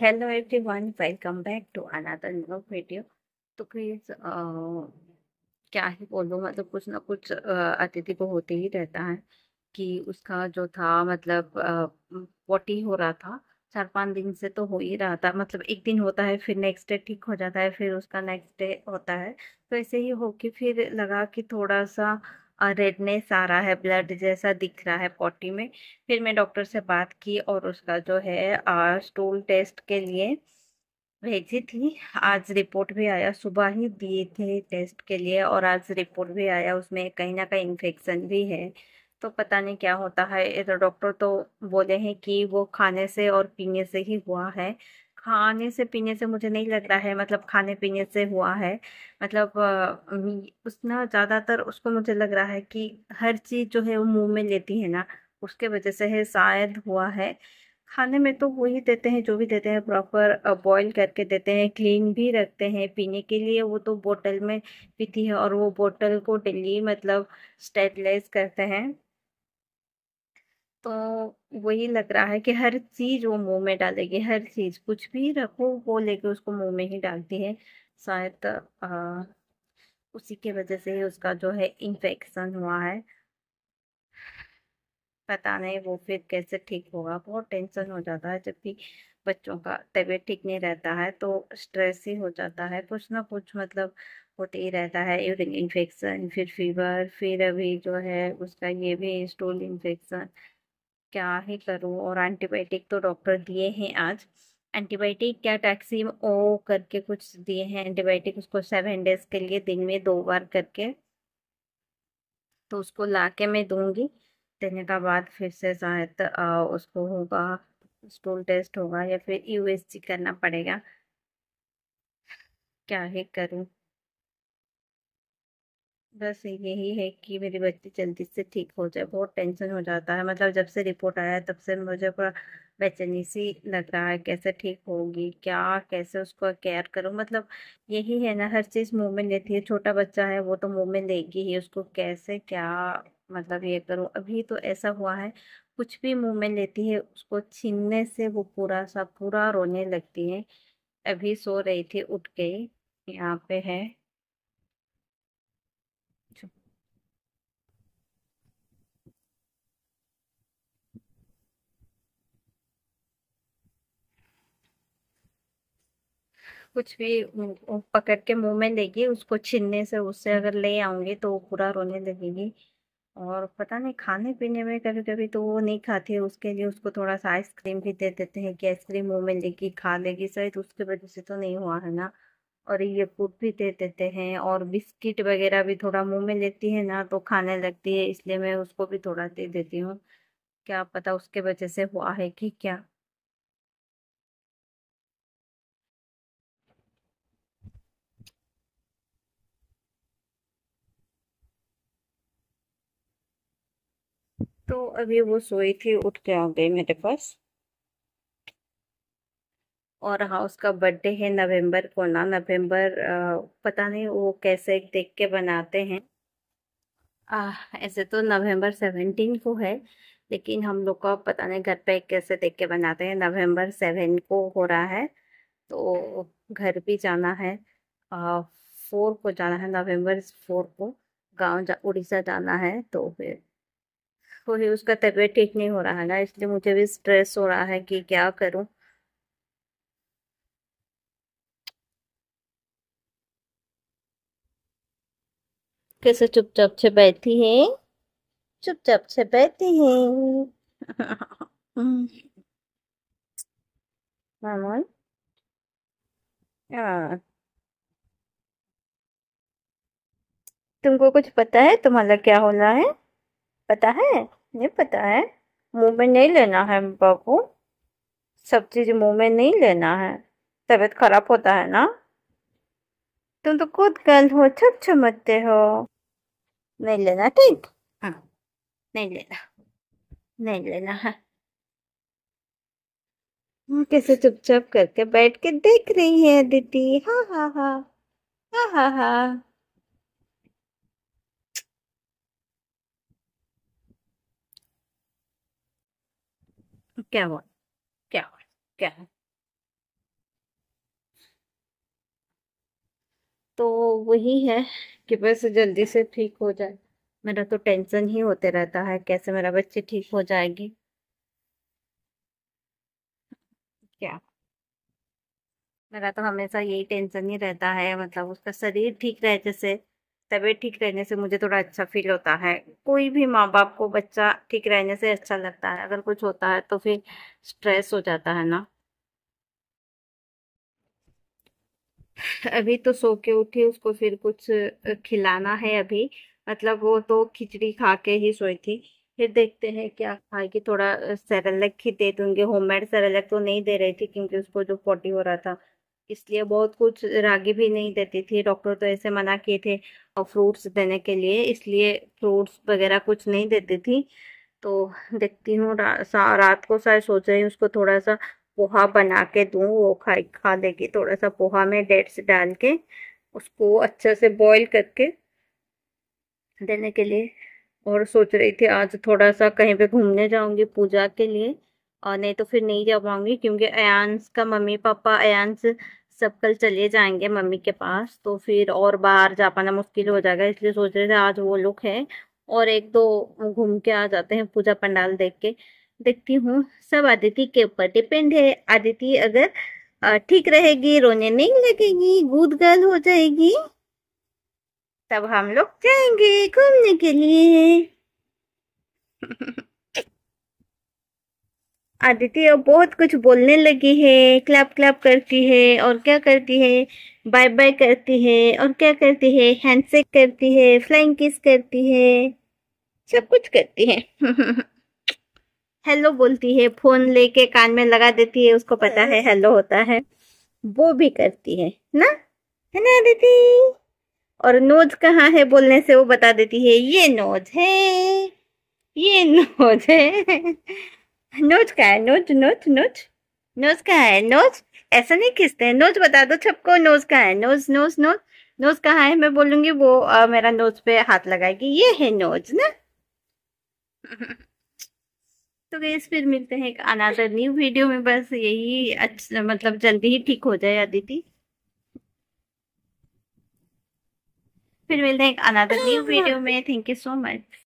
Hello everyone welcome back to another new video तो please क्या ही बोलूँ मतलब कुछ ना कुछ अतिथि को होते ही रहता है कि उसका जो था मतलब पोटी हो रहा था चार पाँच दिन से तो हो ही रहा था मतलब एक दिन होता है फिर नेक्स्ट डे ठीक हो जाता है फिर उसका नेक्स्ट डे होता है तो ऐसे ही हो कि फिर लगा कि थोड़ा सा और रेडनेस आ रहा है ब्लड जैसा दिख रहा है पॉटी में फिर मैं डॉक्टर से बात की और उसका जो है स्टूल टेस्ट के लिए भेजी थी आज रिपोर्ट भी आया सुबह ही दिए थे टेस्ट के लिए और आज रिपोर्ट भी आया उसमें कहीं ना कहीं इन्फेक्शन भी है तो पता नहीं क्या होता है तो डॉक्टर तो बोले हैं कि वो खाने से और पीने से ही हुआ है खाने से पीने से मुझे नहीं लग रहा है मतलब खाने पीने से हुआ है मतलब अ, उस ना ज़्यादातर उसको मुझे लग रहा है कि हर चीज़ जो है वो मुँह में लेती है ना उसके वजह से है शायद हुआ है खाने में तो वही देते हैं जो भी देते हैं प्रॉपर बॉईल करके देते हैं क्लीन भी रखते हैं पीने के लिए वो तो बोतल में पीती है और वो बोतल को डेली मतलब स्टेरलाइज करते हैं तो वही लग रहा है कि हर चीज़ वो मुंह में डालेगी हर चीज़ कुछ भी रखो वो लेके उसको मुंह में ही डालती है शायद उसी के वजह से ही उसका जो है इन्फेक्शन हुआ है पता नहीं वो फिर कैसे ठीक होगा बहुत टेंशन हो जाता है जब भी बच्चों का तबीयत ठीक नहीं रहता है तो स्ट्रेस ही हो जाता है कुछ ना कुछ मतलब होते ही रहता है यूरिन इन्फेक्शन फिर फीवर फिर अभी जो है उसका ये भी स्टूल इन्फेक्शन क्या ही करूँ और एंटीबायोटिक तो डॉक्टर दिए हैं आज एंटीबायोटिक क्या टैक्सी ओ करके कुछ दिए हैं एंटीबायोटिक उसको सेवन डेज के लिए दिन में दो बार करके तो उसको ला के मैं दूँगी देने का बाद फिर से शायद उसको होगा स्टूल टेस्ट होगा या फिर यूएससी करना पड़ेगा क्या ही करूँ बस यही है कि मेरी बच्ची जल्दी से ठीक हो जाए बहुत टेंशन हो जाता है मतलब जब से रिपोर्ट आया है तब से मुझे पूरा बेचैनी सी लग रहा है कैसे ठीक होगी क्या कैसे उसको केयर करूँ मतलब यही है ना हर चीज़ मूवमेंट लेती है छोटा बच्चा है वो तो मूवमेंट लेगी ही उसको कैसे क्या मतलब ये करूँ अभी तो ऐसा हुआ है कुछ भी मूवमेंट लेती है उसको छीनने से वो पूरा सा पूरा रोने लगती है अभी सो रही थी उठ के यहाँ पे है कुछ भी पकड़ के मुंह में लेगी उसको छीनने से उससे अगर ले आऊंगी तो वो पूरा रोने लगेगी और पता नहीं खाने पीने में कभी कभी तो वो नहीं खाती है उसके लिए उसको थोड़ा सा आइसक्रीम भी दे देते हैं कि आइसक्रीम मुँह में लेगी खा लेगी शायद उसकी वजह से तो नहीं हुआ है ना और ये फूड भी दे देते हैं और बिस्किट वगैरह भी थोड़ा मुंह में लेती है ना तो खाने लगती है इसलिए मैं उसको भी थोड़ा दे देती हूँ क्या पता उसके वजह से हुआ है कि क्या तो अभी वो सोई थी उठ के आ गई मेरे पास और हाँ उसका बर्थडे है नवंबर को ना नवंबर पता नहीं वो कैसे देख के बनाते हैं आ, ऐसे तो नवंबर सेवेंटीन को है लेकिन हम लोग का पता नहीं घर पे कैसे देख के बनाते हैं नवंबर सेवन को हो रहा है तो घर भी जाना है आ, फोर को जाना है नवंबर फोर को गांव जा उड़ीसा जाना है तो फिर उसको ही उसका तबीयत ठीक नहीं हो रहा है ना इसलिए मुझे भी स्ट्रेस हो रहा है कि क्या करूं कैसे चुपचाप से बैठी है चुपचाप से बैठी है हाँ। तुमको कुछ पता है तुम्हारा क्या होना है पता है नहीं पता है मुंह में नहीं लेना है बाबू सब चीज मुंह में नहीं लेना है तबीयत खराब होता है ना तुम तो खुद गंद हो छप छमकते हो नहीं लेना ठीक हाँ नहीं लेना नहीं लेना है कैसे चुपचाप करके बैठ के देख रही है दीदी हाँ हाँ हाँ हाँ हाँ हाँ क्या हुआ क्या हुआ क्या तो वही है कि बस जल्दी से ठीक हो जाए मेरा तो टेंशन ही होते रहता है कैसे मेरा बच्चे ठीक हो जाएगी क्या मेरा तो हमेशा यही टेंशन ही रहता है मतलब उसका शरीर ठीक रहे जैसे तबीयत ठीक रहने से मुझे थोड़ा अच्छा फील होता है कोई भी माँ बाप को बच्चा ठीक रहने से अच्छा लगता है अगर कुछ होता है तो फिर स्ट्रेस हो जाता है ना अभी तो सो के उठी उसको फिर कुछ खिलाना है अभी मतलब वो तो खिचड़ी खा के ही सोई थी फिर देखते हैं क्या खाएगी थोड़ा सेरेलेक ही दे दूंगी होममेड सेरेलक तो नहीं दे रही थी क्योंकि उसको जो पॉटी हो रहा था इसलिए बहुत कुछ रागी भी नहीं देती थी डॉक्टर तो ऐसे मना किए थे फ्रूट्स देने के लिए इसलिए फ्रूट्स वगैरह कुछ नहीं देती थी तो देखती हूँ रा, रात को शायद सोच रही हूँ उसको थोड़ा सा पोहा बना के दूँ वो खा खा देगी थोड़ा सा पोहा में डेट्स डाल के उसको अच्छे से बॉईल करके देने के लिए और सोच रही थी आज थोड़ा सा कहीं पे घूमने जाऊंगी पूजा के लिए और नहीं तो फिर नहीं जा पाऊंगी क्योंकि अयांस का मम्मी पापा अयांस सब कल चले जाएंगे मम्मी के पास तो फिर और बाहर जा पाना मुश्किल हो जाएगा इसलिए सोच रहे थे आज वो लोग हैं और एक दो घूम के आ जाते हैं पूजा पंडाल देख के देखती हूँ सब आदिति के ऊपर डिपेंड है आदिति अगर ठीक रहेगी रोने नहीं लगेगी गूद गल हो जाएगी तब हम लोग जाएंगे घूमने के लिए आदित्य अब बहुत कुछ बोलने लगी है क्लैप क्लैप करती है और क्या करती है बाय बाय करती है और क्या करती है हैंडशेक करती है फ्लाइंग किस करती है सब कुछ करती है हेलो बोलती है फोन लेके कान में लगा देती है उसको पता है हेलो होता है वो भी करती है ना है ना आदिति और नोज कहाँ है बोलने से वो बता देती है ये नोज है ये नोज है नोच का है नोच नोच नोच नोज का है नोज ऐसा नहीं खींचते हैं नोज बता दो छपको नोज का है नोज नोज नोज नोज कहाँ है मैं बोलूंगी वो आ, मेरा नोज पे हाथ लगाएगी ये है नोज ना तो गैस फिर मिलते हैं अनादर न्यू वीडियो में बस यही अच्छा मतलब जल्दी ही ठीक हो जाए अदिति फिर मिलते हैं एक अनादर न्यू वीडियो में थैंक यू सो मच